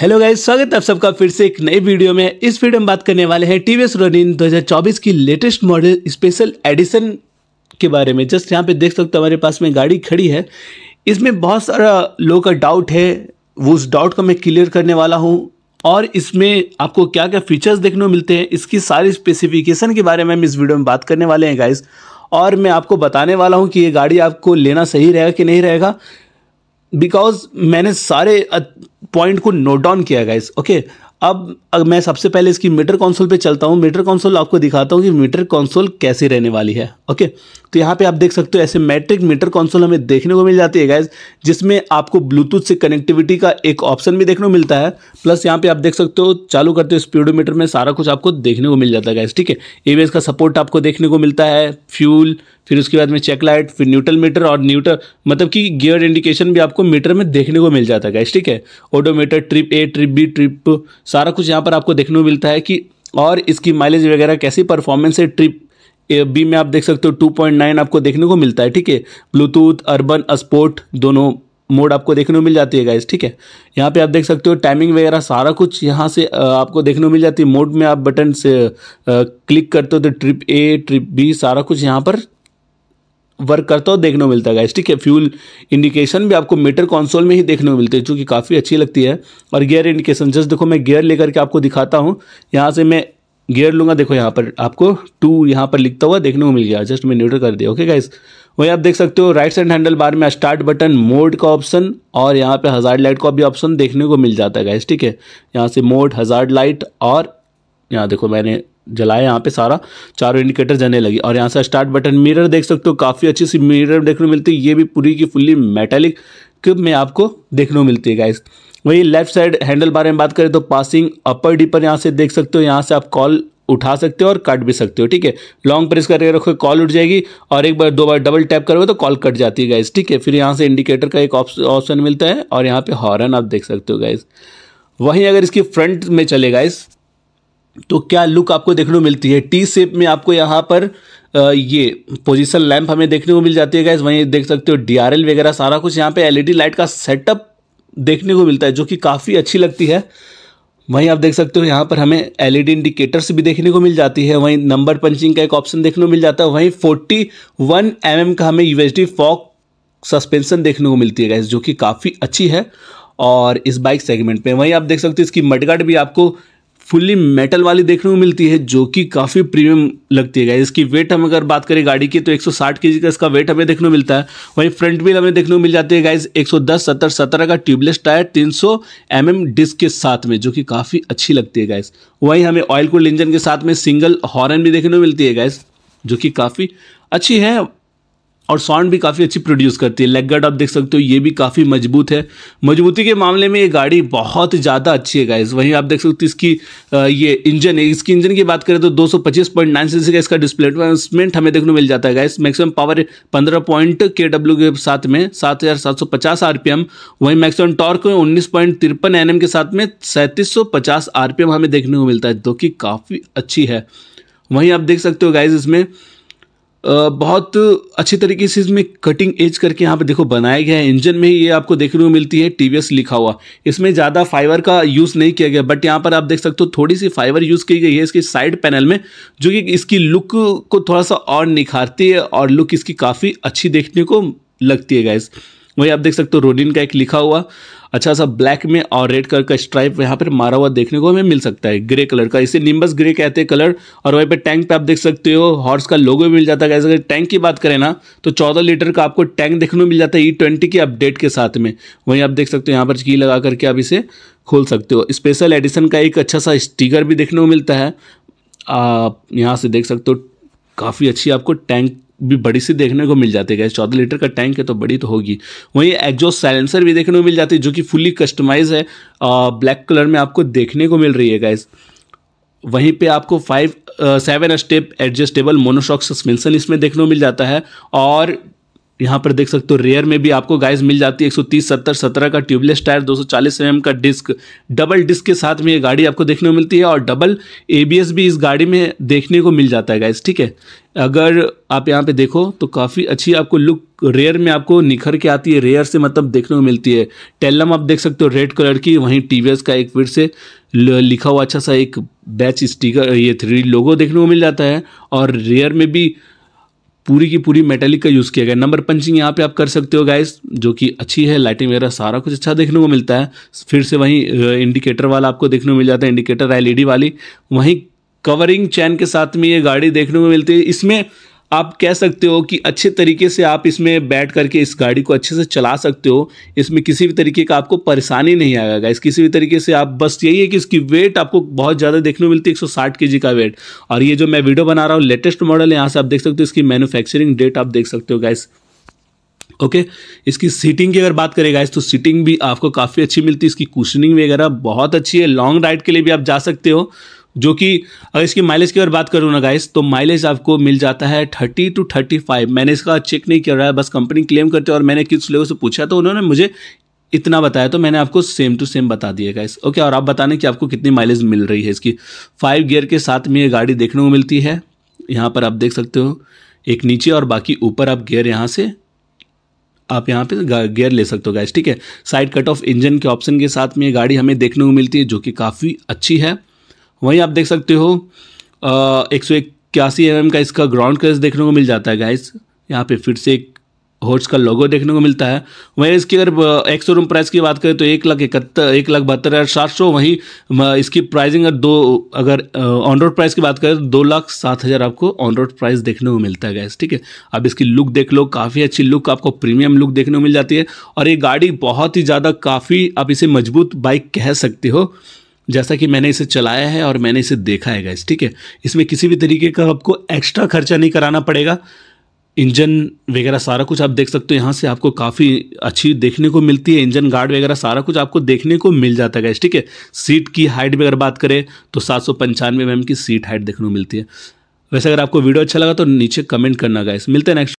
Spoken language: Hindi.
हेलो गाइज स्वागत है आप सबका फिर से एक नई वीडियो में इस वीडियो में बात करने वाले हैं टीवीएस रोनिन 2024 की लेटेस्ट मॉडल स्पेशल एडिशन के बारे में जस्ट यहाँ पे देख सकते हो तो हमारे पास में गाड़ी खड़ी है इसमें बहुत सारा लोगों का डाउट है वो उस डाउट को मैं क्लियर करने वाला हूँ और इसमें आपको क्या क्या फीचर्स देखने को मिलते हैं इसकी सारी स्पेसिफिकेशन के बारे में हम इस वीडियो में बात करने वाले हैं गाइज़ और मैं आपको बताने वाला हूँ कि ये गाड़ी आपको लेना सही रहेगा कि नहीं रहेगा बिकॉज मैंने सारे पॉइंट को नोट डाउन किया गया ओके अब अगर मैं सबसे पहले इसकी मीटर कंसोल पे चलता हूँ मीटर कंसोल आपको दिखाता हूँ कि मीटर कंसोल कैसे रहने वाली है ओके okay? तो यहाँ पे आप देख सकते हो ऐसे मैट्रिक मीटर कंसोल हमें देखने को मिल जाती है गैस जिसमें आपको ब्लूटूथ से कनेक्टिविटी का एक ऑप्शन भी देखने को मिलता है प्लस यहाँ पे आप देख सकते हो चालू करते हो स्पीडोमीटर में सारा कुछ आपको देखने को मिल जाता है गैस ठीक है एवीएस का सपोर्ट आपको देखने को मिलता है फ्यूल फिर उसके बाद में चेक लाइट फिर न्यूट्रल मीटर और न्यूटर मतलब कि गियर इंडिकेशन भी आपको मीटर में देखने को मिल जाता है गैस ठीक है odometer trip A trip B trip सारा कुछ यहाँ पर आपको देखने को मिलता है कि और इसकी माइलेज वगैरह कैसी परफॉर्मेंस है ट्रिप बी में आप देख सकते हो 2.9 आपको देखने को मिलता है ठीक है ब्लूटूथ अर्बन स्पोर्ट दोनों मोड आपको देखने को मिल जाती है गाइज ठीक है यहाँ पे आप देख सकते हो टाइमिंग वगैरह सारा कुछ यहाँ से आपको देखने को मिल जाती है मोड में आप बटन से क्लिक करते हो तो ट्रिप ए ट्रिप बी सारा कुछ यहाँ पर वर्क करता हो देखने को मिलता है गाइस ठीक है फ्यूल इंडिकेशन भी आपको मीटर कंसोल में ही देखने को मिलती है जो कि काफ़ी अच्छी लगती है और गियर इंडिकेशन जस्ट देखो मैं गियर लेकर के आपको दिखाता हूँ यहाँ से मैं गियर लूंगा देखो यहाँ पर आपको टू यहाँ पर लिखता हुआ देखने को मिल गया जस्ट मैं न्यूट्रल कर दिया ओके गाइस वही आप देख सकते हो राइट साइड हैंडल बार में स्टार्ट बटन मोड का ऑप्शन और यहाँ पे हजार लाइट का भी ऑप्शन देखने को मिल जाता है गाइस ठीक है यहाँ से मोड हजार लाइट और यहाँ देखो मैंने जलाया यहाँ पे सारा चारों इंडिकेटर जाने लगी और यहाँ से स्टार्ट बटन मिरर देख सकते हो काफ़ी अच्छी सी मिरर देखने को मिलती है ये भी पूरी की फुल्ली मेटेलिक मैं में आपको देखने को मिलती है गाइस वही लेफ्ट साइड हैंडल बारे में बात करें तो पासिंग अपर डीपर यहाँ से देख सकते हो यहाँ से आप कॉल उठा सकते हो और कट भी सकते हो ठीक है लॉन्ग प्रेस करके रखो कॉल उठ जाएगी और एक बार दो बार डबल टैप करोगे तो कॉल कट जाती है गाइज ठीक है फिर यहाँ से इंडिकेटर का एक ऑप्शन मिलता है और यहाँ पे हॉर्न आप देख सकते हो गाइज वहीं अगर इसकी फ्रंट में चले गाइज तो क्या लुक आपको देखने को मिलती है टी शेप में आपको यहाँ पर ये पोजिशन लैंप हमें देखने को मिल जाती है गाइज वहीं देख सकते हो डी वगैरह सारा कुछ यहाँ पे एलईडी लाइट का सेटअप देखने को मिलता है जो कि काफ़ी अच्छी लगती है वहीं आप देख सकते हो यहाँ पर हमें एल इंडिकेटर्स e भी देखने को मिल जाती है वहीं नंबर पंचिंग का एक ऑप्शन देखने को मिल जाता है वहीं 41 वन mm का हमें यूएसडी फॉक सस्पेंशन देखने को मिलती है गैस जो कि काफ़ी अच्छी है और इस बाइक सेगमेंट पे वहीं आप देख सकते हो इसकी मडगार्ड भी आपको फुल्ली मेटल वाली देखने को मिलती है जो कि काफ़ी प्रीमियम लगती है इसकी वेट हम अगर बात करें गाड़ी की तो 160 केजी का इसका वेट हमें देखने को मिलता है वहीं फ्रंट व्हील हमें देखने को मिल जाती है गाइज 110 70 17 का ट्यूबलेस टायर 300 सौ mm डिस्क के साथ में जो कि काफ़ी अच्छी लगती है गाइज वहीं हमें ऑयल कूल्ड इंजन के साथ में सिंगल हॉर्न भी देखने को मिलती है गाइज जो कि काफ़ी अच्छी है और साउंड भी काफ़ी अच्छी प्रोड्यूस करती है लेग गार्ड आप देख सकते हो ये भी काफ़ी मजबूत है मजबूती के मामले में ये गाड़ी बहुत ज़्यादा अच्छी है गाइज़ वहीं आप देख सकते हो इसकी ये इंजन है इसकी इंजन की बात करें तो 225.9 सीसी का इसका डिस्प्लेसमेंट हमें देखने को मिल जाता है गाइज मैक्सिमम पावर पंद्रह पॉइंट के डब्ल्यू के साथ में पी एम वहीं मैक्सिमम टॉर्क उन्नीस पॉइंट तिरपन एम के साथ में सैंतीस एम हमें देखने को मिलता है जो कि काफ़ी अच्छी है वहीं आप देख सकते हो गाइज इसमें बहुत अच्छी तरीके से इसमें कटिंग एज करके यहाँ पे देखो बनाया गया है इंजन में ही ये आपको देखने को मिलती है टीवीएस लिखा हुआ इसमें ज़्यादा फाइबर का यूज़ नहीं किया गया बट यहाँ पर आप देख सकते हो थोड़ी सी फाइबर यूज़ की गई है इसके साइड पैनल में जो कि इसकी लुक को थोड़ा सा और निखारती है और लुक इसकी काफ़ी अच्छी देखने को लगती है गैस वहीं आप देख सकते हो रोडिन का एक लिखा हुआ अच्छा सा ब्लैक में और रेड कलर का स्ट्राइप यहाँ पर मारा हुआ देखने को हमें मिल सकता है ग्रे कलर का इसे निम्बस ग्रे कहते हैं कलर और वहीं पे टैंक पे आप देख सकते हो हॉर्स का लोगो भी मिल जाता है अगर टैंक की बात करें ना तो 14 लीटर का आपको टैंक देखने को मिल जाता है ई e ट्वेंटी के अपडेट के साथ में वहीं आप देख सकते हो यहाँ पर की लगा करके आप इसे खोल सकते हो स्पेशल एडिशन का एक अच्छा सा स्टीकर भी देखने को मिलता है आप यहाँ से देख सकते हो काफ़ी अच्छी आपको टैंक भी बड़ी सी देखने को मिल जाती है चौदह लीटर का टैंक है तो बड़ी तो होगी वहीं एग्जॉस्ट साइलेंसर भी देखने को मिल जाती है जो कि फुल्ली कस्टमाइज है ब्लैक कलर में आपको देखने को मिल रही है गैस वहीं पे आपको five seven step adjustable monoshock suspension इसमें देखने को मिल जाता है और यहाँ पर देख सकते हो रेयर में भी आपको गाइस मिल जाती है 130 70 17 का ट्यूबलेस टायर 240 सौ का डिस्क डबल डिस्क के साथ में ये गाड़ी आपको देखने को मिलती है और डबल एबीएस भी इस गाड़ी में देखने को मिल जाता है गाइस ठीक है अगर आप यहाँ पे देखो तो काफ़ी अच्छी आपको लुक रेयर में आपको निखर के आती है रेयर से मतलब देखने को मिलती है टेलम आप देख सकते हो रेड कलर की वहीं टी का एक फिर से लिखा हुआ अच्छा सा एक बैच स्टीकर ये थ्री लोगो देखने को मिल जाता है और रेयर में भी पूरी की पूरी मेटेलिक का यूज़ किया गया नंबर पंचिंग यहाँ पे आप कर सकते हो गाइस जो कि अच्छी है लाइटिंग वगैरह सारा कुछ अच्छा देखने को मिलता है फिर से वहीं इंडिकेटर वाला आपको देखने को मिल जाता है इंडिकेटर एलईडी वाली वहीं कवरिंग चैन के साथ में ये गाड़ी देखने को मिलती है इसमें आप कह सकते हो कि अच्छे तरीके से आप इसमें बैठ करके इस गाड़ी को अच्छे से चला सकते हो इसमें किसी भी तरीके का आपको परेशानी नहीं आएगा इस किसी भी तरीके से आप बस यही है कि इसकी वेट आपको बहुत ज़्यादा देखने को मिलती है एक सौ का वेट और ये जो मैं वीडियो बना रहा हूँ लेटेस्ट मॉडल यहाँ से आप देख सकते हो इसकी मैनुफैक्चरिंग डेट आप देख सकते हो गाइस ओके okay, इसकी सीटिंग की अगर बात करें गाइस तो सीटिंग भी आपको काफ़ी अच्छी मिलती है इसकी कुशनिंग वगैरह बहुत अच्छी है लॉन्ग राइड के लिए भी आप जा सकते हो जो कि अगर इसकी माइलेज की अगर बात करूँ ना गाइस तो माइलेज आपको मिल जाता है थर्टी टू थर्टी फाइव मैंने इसका चेक नहीं किया रहा है बस कंपनी क्लेम करते और मैंने किस लोगों से पूछा तो उन्होंने मुझे इतना बताया तो मैंने आपको सेम टू सेम बता दिया गाइस ओके और आप बताने कि आपको कितनी माइलेज मिल रही है इसकी फाइव गियर के साथ में ये गाड़ी देखने को मिलती है यहाँ पर आप देख सकते हो एक नीचे और बाकी ऊपर आप गियर यहाँ से आप यहाँ पे गियर ले सकते हो गैस ठीक है साइड कट ऑफ इंजन के ऑप्शन के साथ में ये गाड़ी हमें देखने को मिलती है जो कि काफ़ी अच्छी है वहीं आप देख सकते हो एक सौ इक्यासी एम का इसका ग्राउंड क्रेस देखने को मिल जाता है गाइस यहाँ पे फिर से एक हॉर्स का लोगो देखने को मिलता है वहीं इसकी अगर एक रूम प्राइस की बात करें तो एक लाख इकहत्तर एक लाख बहत्तर हज़ार सात सौ वहीं इसकी प्राइसिंग अगर दो अगर ऑन रोड प्राइस की बात करें तो दो लाख सात हज़ार आपको ऑन रोड प्राइस देखने को मिलता है गैस ठीक है अब इसकी लुक देख लो काफ़ी अच्छी लुक आपको प्रीमियम लुक देखने को मिल जाती है और ये गाड़ी बहुत ही ज़्यादा काफ़ी आप इसे मजबूत बाइक कह सकते हो जैसा कि मैंने इसे चलाया है और मैंने इसे देखा है गैस ठीक है इसमें किसी भी तरीके का आपको एक्स्ट्रा खर्चा नहीं कराना पड़ेगा इंजन वगैरह सारा कुछ आप देख सकते हो यहाँ से आपको काफ़ी अच्छी देखने को मिलती है इंजन गार्ड वगैरह सारा कुछ आपको देखने को मिल जाता है गैस ठीक है सीट की हाइट भी अगर बात करें तो सात सौ पंचानवे एम mm की सीट हाइट देखने को मिलती है वैसे अगर आपको वीडियो अच्छा लगा तो नीचे कमेंट करना गाइस मिलते हैं नेक्स्ट